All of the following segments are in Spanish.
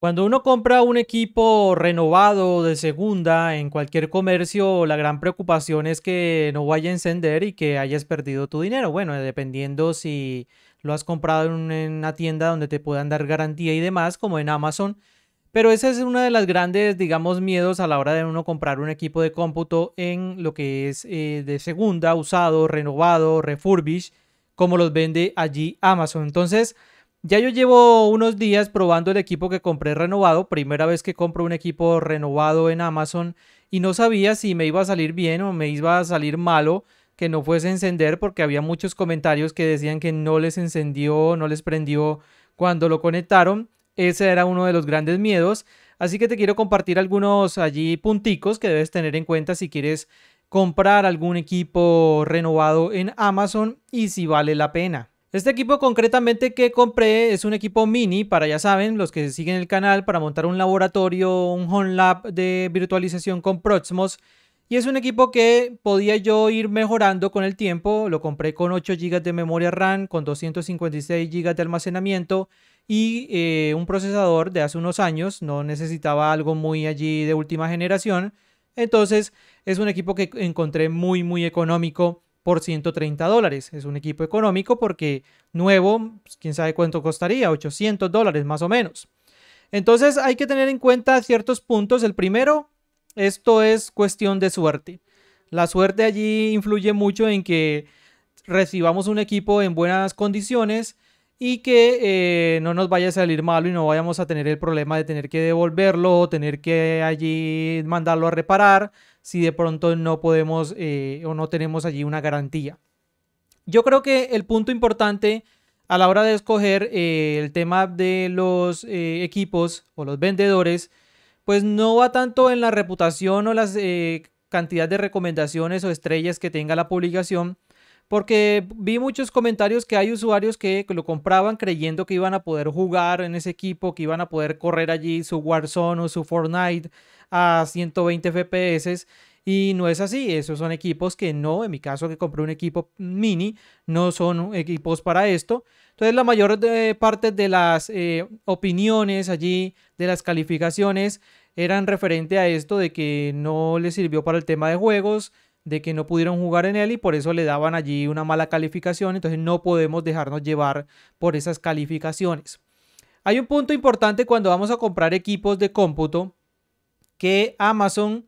Cuando uno compra un equipo renovado de segunda en cualquier comercio, la gran preocupación es que no vaya a encender y que hayas perdido tu dinero. Bueno, dependiendo si lo has comprado en una tienda donde te puedan dar garantía y demás, como en Amazon. Pero esa es una de las grandes, digamos, miedos a la hora de uno comprar un equipo de cómputo en lo que es eh, de segunda, usado, renovado, refurbished, como los vende allí Amazon. Entonces, ya yo llevo unos días probando el equipo que compré renovado, primera vez que compro un equipo renovado en Amazon y no sabía si me iba a salir bien o me iba a salir malo que no fuese a encender porque había muchos comentarios que decían que no les encendió, no les prendió cuando lo conectaron. Ese era uno de los grandes miedos, así que te quiero compartir algunos allí punticos que debes tener en cuenta si quieres comprar algún equipo renovado en Amazon y si vale la pena. Este equipo concretamente que compré es un equipo mini para, ya saben, los que siguen el canal, para montar un laboratorio, un home lab de virtualización con Proxmos. Y es un equipo que podía yo ir mejorando con el tiempo. Lo compré con 8 GB de memoria RAM, con 256 GB de almacenamiento y eh, un procesador de hace unos años. No necesitaba algo muy allí de última generación. Entonces es un equipo que encontré muy, muy económico por 130 dólares. Es un equipo económico porque nuevo, pues, quién sabe cuánto costaría, 800 dólares más o menos. Entonces hay que tener en cuenta ciertos puntos. El primero, esto es cuestión de suerte. La suerte allí influye mucho en que recibamos un equipo en buenas condiciones y que eh, no nos vaya a salir malo y no vayamos a tener el problema de tener que devolverlo o tener que allí mandarlo a reparar si de pronto no podemos eh, o no tenemos allí una garantía. Yo creo que el punto importante a la hora de escoger eh, el tema de los eh, equipos o los vendedores, pues no va tanto en la reputación o la cantidad de recomendaciones o estrellas que tenga la publicación, porque vi muchos comentarios que hay usuarios que lo compraban creyendo que iban a poder jugar en ese equipo, que iban a poder correr allí su Warzone o su Fortnite, a 120 FPS. Y no es así, esos son equipos que no, en mi caso que compré un equipo mini, no son equipos para esto. Entonces la mayor eh, parte de las eh, opiniones allí, de las calificaciones, eran referente a esto de que no les sirvió para el tema de juegos, de que no pudieron jugar en él y por eso le daban allí una mala calificación. Entonces no podemos dejarnos llevar por esas calificaciones. Hay un punto importante cuando vamos a comprar equipos de cómputo que Amazon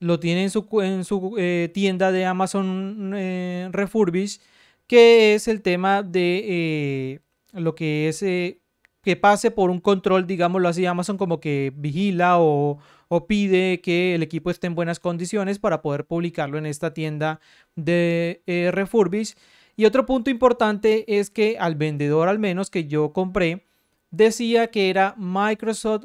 lo tiene en su, en su eh, tienda de Amazon eh, Refurbish, que es el tema de eh, lo que es que pase por un control, digámoslo así, Amazon como que vigila o, o, pide que el equipo esté en buenas condiciones para poder publicarlo en esta tienda de Refurbish. Y otro punto importante es que al vendedor al menos que yo compré, decía que era Microsoft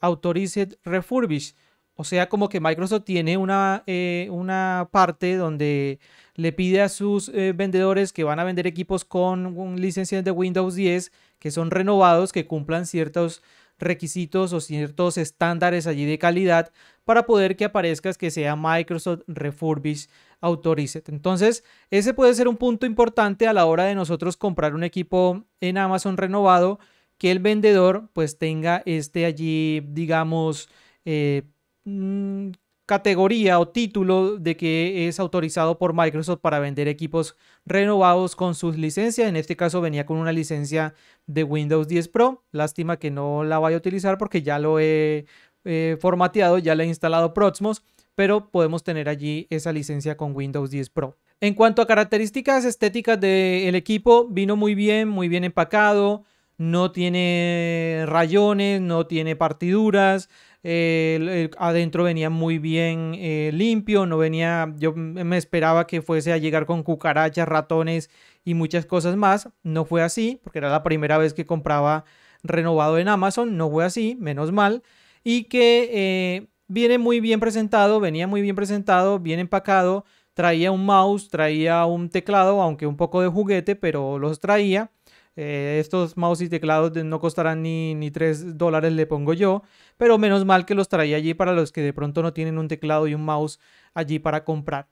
Authorized Refurbish o sea, como que Microsoft tiene una, eh, una parte donde le pide a sus eh, vendedores que van a vender equipos con licencias de Windows 10 que son renovados, que cumplan ciertos requisitos o ciertos estándares allí de calidad para poder que aparezcas que sea Microsoft Refurbished Authorized. Entonces, ese puede ser un punto importante a la hora de nosotros comprar un equipo en Amazon renovado, que el vendedor pues tenga este allí, digamos, eh, Mm, categoría o título de que es autorizado por Microsoft para vender equipos renovados con sus licencias. En este caso venía con una licencia de Windows 10 Pro. Lástima que no la vaya a utilizar porque ya lo he eh, formateado, ya le he instalado Proxmos, pero podemos tener allí esa licencia con Windows 10 Pro. En cuanto a características estéticas del equipo, vino muy bien, muy bien empacado, no tiene rayones, no tiene partiduras, el, adentro venía muy bien eh, limpio, no venía, yo me esperaba que fuese a llegar con cucarachas, ratones y muchas cosas más, no fue así, porque era la primera vez que compraba renovado en Amazon, no fue así, menos mal, y que eh, viene muy bien presentado, venía muy bien presentado, bien empacado, traía un mouse, traía un teclado, aunque un poco de juguete, pero los traía. Eh, estos mouse y teclados no costarán ni, ni 3 dólares, le pongo yo. Pero menos mal que los traía allí para los que de pronto no tienen un teclado y un mouse allí para comprar.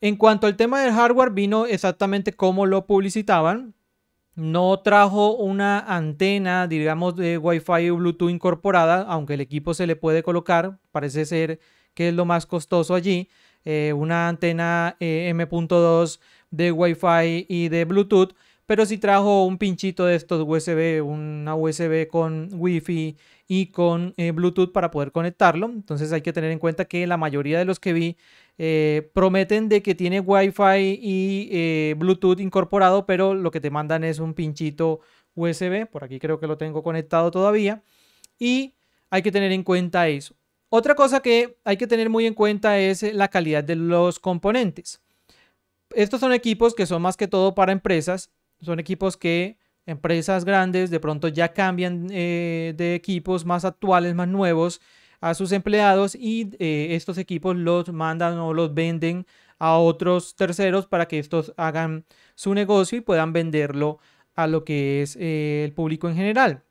En cuanto al tema del hardware, vino exactamente como lo publicitaban. No trajo una antena, digamos, de Wi-Fi o Bluetooth incorporada, aunque el equipo se le puede colocar. Parece ser que es lo más costoso allí. Eh, una antena eh, M.2 de Wi-Fi y de Bluetooth pero sí trajo un pinchito de estos USB, una USB con Wi-Fi y con eh, Bluetooth para poder conectarlo. Entonces hay que tener en cuenta que la mayoría de los que vi eh, prometen de que tiene Wi-Fi y eh, Bluetooth incorporado, pero lo que te mandan es un pinchito USB. Por aquí creo que lo tengo conectado todavía. Y hay que tener en cuenta eso. Otra cosa que hay que tener muy en cuenta es la calidad de los componentes. Estos son equipos que son más que todo para empresas son equipos que empresas grandes de pronto ya cambian eh, de equipos más actuales, más nuevos a sus empleados y eh, estos equipos los mandan o los venden a otros terceros para que estos hagan su negocio y puedan venderlo a lo que es eh, el público en general.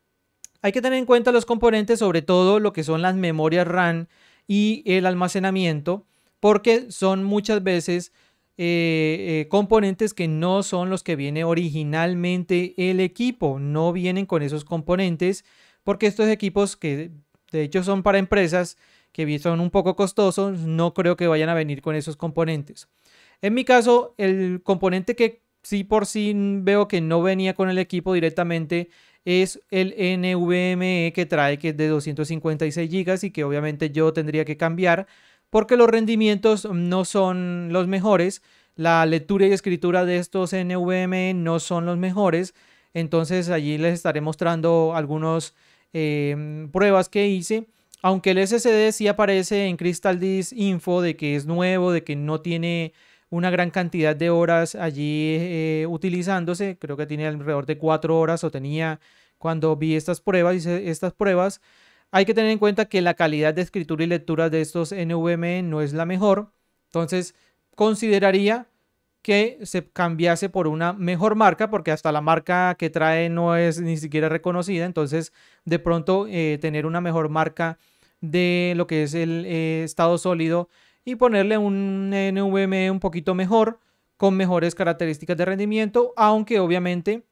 Hay que tener en cuenta los componentes, sobre todo lo que son las memorias RAM y el almacenamiento, porque son muchas veces eh, eh, componentes que no son los que viene originalmente el equipo. No vienen con esos componentes porque estos equipos que de hecho son para empresas que son un poco costosos, no creo que vayan a venir con esos componentes. En mi caso, el componente que sí por sí veo que no venía con el equipo directamente es el NVMe que trae, que es de 256 GB y que obviamente yo tendría que cambiar porque los rendimientos no son los mejores, la lectura y escritura de estos NVMe no son los mejores, entonces allí les estaré mostrando algunas em, pruebas que hice. Aunque el SSD sí aparece en Crystal Info de que es nuevo, de que no tiene una gran cantidad de horas allí eh, utilizándose, creo que tiene alrededor de cuatro horas o tenía cuando vi estas pruebas, estas pruebas, hay que tener en cuenta que la calidad de escritura y lectura de estos NVMe no es la mejor. Entonces, consideraría que se cambiase por una mejor marca, porque hasta la marca que trae no es ni siquiera reconocida. Entonces, de pronto, eh, tener una mejor marca de lo que es el eh, estado sólido y ponerle un NVMe un poquito mejor, con mejores características de rendimiento, aunque obviamente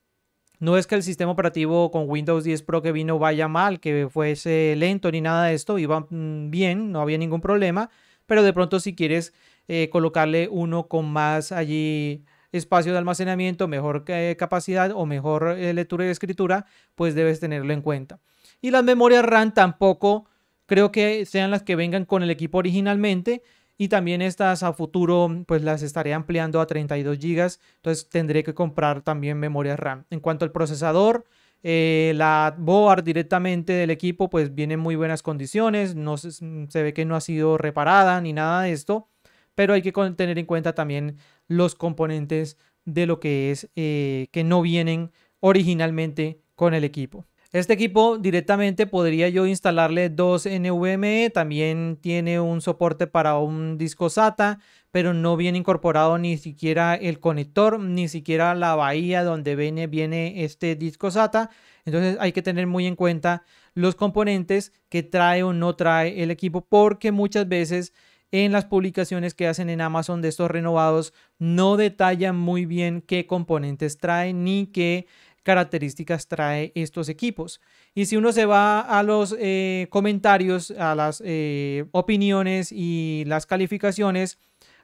no es que el sistema operativo con Windows 10 Pro que vino vaya mal, que fuese lento ni nada de esto, iba mm, bien, no había ningún problema, pero de pronto si quieres eh, colocarle uno con más allí espacio de almacenamiento, mejor eh, capacidad o mejor eh, lectura y escritura, pues debes tenerlo en cuenta. Y las memorias RAM tampoco creo que sean las que vengan con el equipo originalmente, y también estas a futuro pues las estaré ampliando a 32 GB, entonces tendré que comprar también memoria RAM. En cuanto al procesador, eh, la board directamente del equipo pues viene en muy buenas condiciones, no se, ve que no ha sido reparada ni nada de esto, pero hay que tener en cuenta también los componentes de lo que es eh, que no vienen originalmente con el equipo. Este equipo directamente podría yo instalarle dos NVMe, también tiene un soporte para un disco SATA, pero no viene incorporado ni siquiera el conector, ni siquiera la bahía donde viene, viene este disco SATA. Entonces hay que tener muy en cuenta los componentes que trae o no trae el equipo, porque muchas veces en las publicaciones que hacen en Amazon de estos renovados no detallan muy bien qué componentes trae ni qué características trae estos equipos. Y si uno se va a los eh, comentarios, a las eh, opiniones y las calificaciones,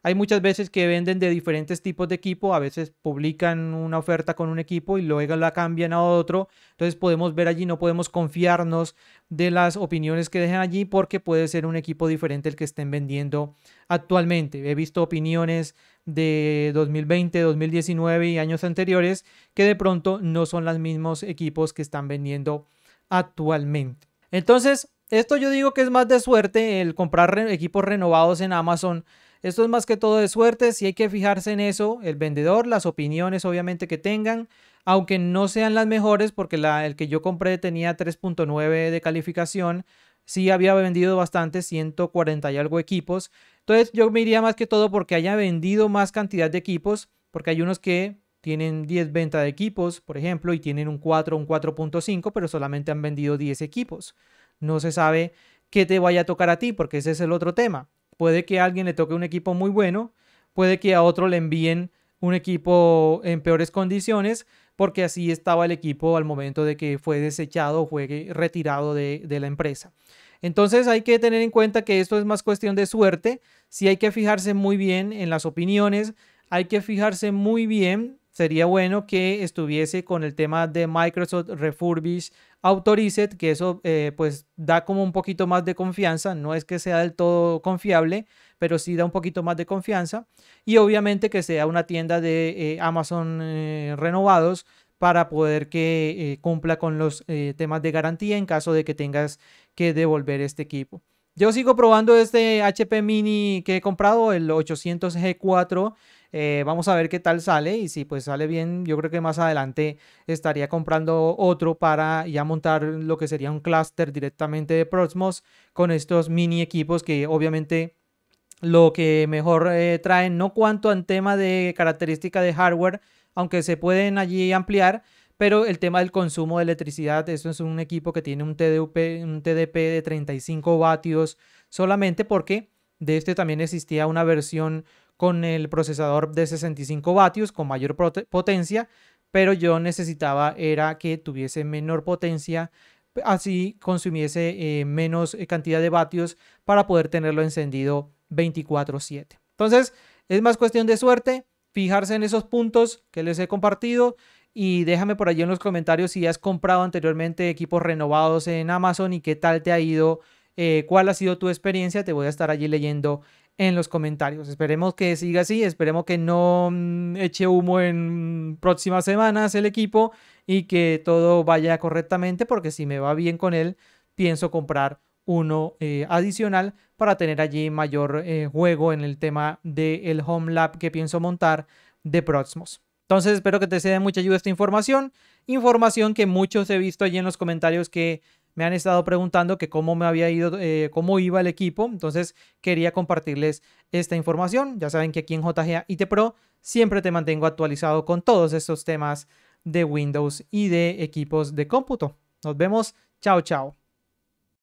hay muchas veces que venden de diferentes tipos de equipo, a veces publican una oferta con un equipo y luego la cambian a otro, entonces podemos ver allí, no podemos confiarnos de las opiniones que dejan allí porque puede ser un equipo diferente el que estén vendiendo actualmente. He visto opiniones de 2020, 2019 y años anteriores, que de pronto no son los mismos equipos que están vendiendo actualmente. Entonces, esto yo digo que es más de suerte el comprar equipos renovados en Amazon. Esto es más que todo de suerte, si hay que fijarse en eso, el vendedor, las opiniones obviamente que tengan, aunque no sean las mejores, porque el que yo compré tenía 3.9 de calificación, si había vendido bastante, 140 y algo equipos, entonces yo me iría más que todo porque haya vendido más cantidad de equipos, porque hay unos que tienen 10 ventas de equipos, por ejemplo, y tienen un 4, un 4.5, pero solamente han vendido 10 equipos. No se sabe qué te vaya a tocar a ti, porque ese es el otro tema. Puede que a alguien le toque un equipo muy bueno, puede que a otro le envíen un equipo en peores condiciones, porque así estaba el equipo al momento de que fue desechado, fue retirado de, la empresa. Entonces hay que tener en cuenta que esto es más cuestión de suerte, Si hay que fijarse muy bien en las opiniones, hay que fijarse muy bien sería bueno que estuviese con el tema de Microsoft Refurbish authorized, que eso eh, pues da como un poquito más de confianza, no es que sea del todo confiable, pero sí da un poquito más de confianza. Y obviamente que sea una tienda de eh, Amazon eh, renovados para poder que eh, cumpla con los temas de garantía en caso de que tengas que devolver este equipo. Yo sigo probando este HP Mini que he comprado, el 800G4. vamos a ver qué tal sale y si pues sale bien, yo creo que más adelante estaría comprando otro para ya montar lo que sería un clúster directamente de Proxmos con estos mini equipos que obviamente lo que mejor eh, traen, no cuanto en tema de característica de hardware, aunque se pueden allí ampliar, pero el tema del consumo de electricidad, eso es un equipo que tiene un, un TDP de 35 vatios solamente porque de este también existía una versión con el procesador de 65 vatios con mayor potencia, pero yo necesitaba era que tuviese menor potencia, así consumiese eh, menos eh, cantidad de vatios para poder tenerlo encendido 24/7. Entonces, es más cuestión de suerte, fijarse en esos puntos que les he compartido y déjame por allí en los comentarios si has comprado anteriormente equipos renovados en Amazon y qué tal te ha ido, eh, cuál ha sido tu experiencia, te voy a estar allí leyendo en los comentarios. Esperemos que siga así, esperemos que no mm, eche humo en próximas semanas el equipo y que todo vaya correctamente porque si me va bien con él, pienso comprar uno eh, adicional para tener allí mayor eh, juego en el tema del home lab que pienso montar de Proxmos. Entonces espero que te sea de mucha ayuda esta información, información que muchos he visto allí en los comentarios que me han estado preguntando que cómo me había ido, eh, cómo iba el equipo, entonces quería compartirles esta información. Ya saben que aquí en JGA IT Pro siempre te mantengo actualizado con todos estos temas de Windows y de equipos de cómputo. Nos vemos, chao chao.